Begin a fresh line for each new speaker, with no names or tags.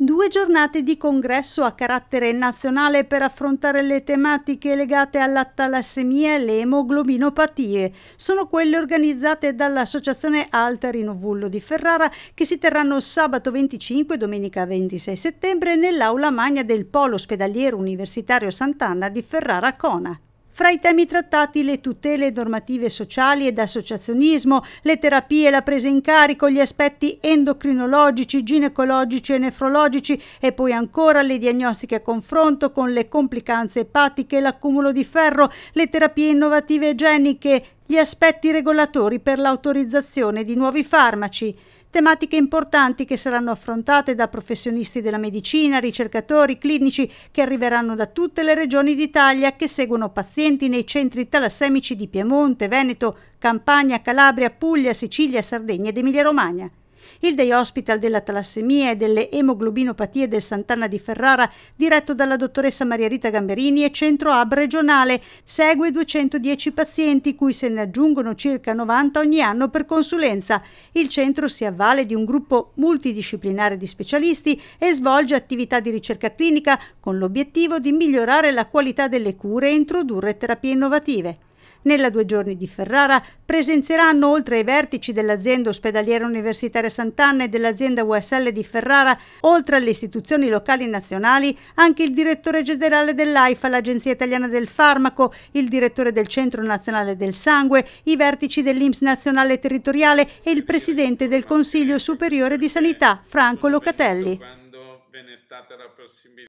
Due giornate di congresso a carattere nazionale per affrontare le tematiche legate alla talassemia e le emoglobinopatie sono quelle organizzate dall'Associazione Alta Vullo di Ferrara che si terranno sabato 25 e domenica 26 settembre nell'aula magna del Polo Ospedaliero Universitario Sant'Anna di Ferrara Cona. Fra i temi trattati le tutele normative sociali ed associazionismo, le terapie, la presa in carico, gli aspetti endocrinologici, ginecologici e nefrologici e poi ancora le diagnostiche a confronto con le complicanze epatiche, l'accumulo di ferro, le terapie innovative e geniche, gli aspetti regolatori per l'autorizzazione di nuovi farmaci tematiche importanti che saranno affrontate da professionisti della medicina, ricercatori, clinici che arriveranno da tutte le regioni d'Italia che seguono pazienti nei centri talassemici di Piemonte, Veneto, Campania, Calabria, Puglia, Sicilia, Sardegna ed Emilia-Romagna il day hospital della talassemia e delle emoglobinopatie del Sant'Anna di Ferrara, diretto dalla dottoressa Maria Rita Gamberini, è centro hub regionale, segue 210 pazienti, cui se ne aggiungono circa 90 ogni anno per consulenza. Il centro si avvale di un gruppo multidisciplinare di specialisti e svolge attività di ricerca clinica con l'obiettivo di migliorare la qualità delle cure e introdurre terapie innovative. Nella due giorni di Ferrara presenzeranno, oltre ai vertici dell'azienda ospedaliera universitaria Sant'Anna e dell'azienda USL di Ferrara, oltre alle istituzioni locali e nazionali, anche il direttore generale dell'AIFA, l'Agenzia Italiana del Farmaco, il direttore del Centro Nazionale del Sangue, i vertici dell'Inps Nazionale e Territoriale e il presidente del Consiglio Superiore di Sanità, Franco Locatelli.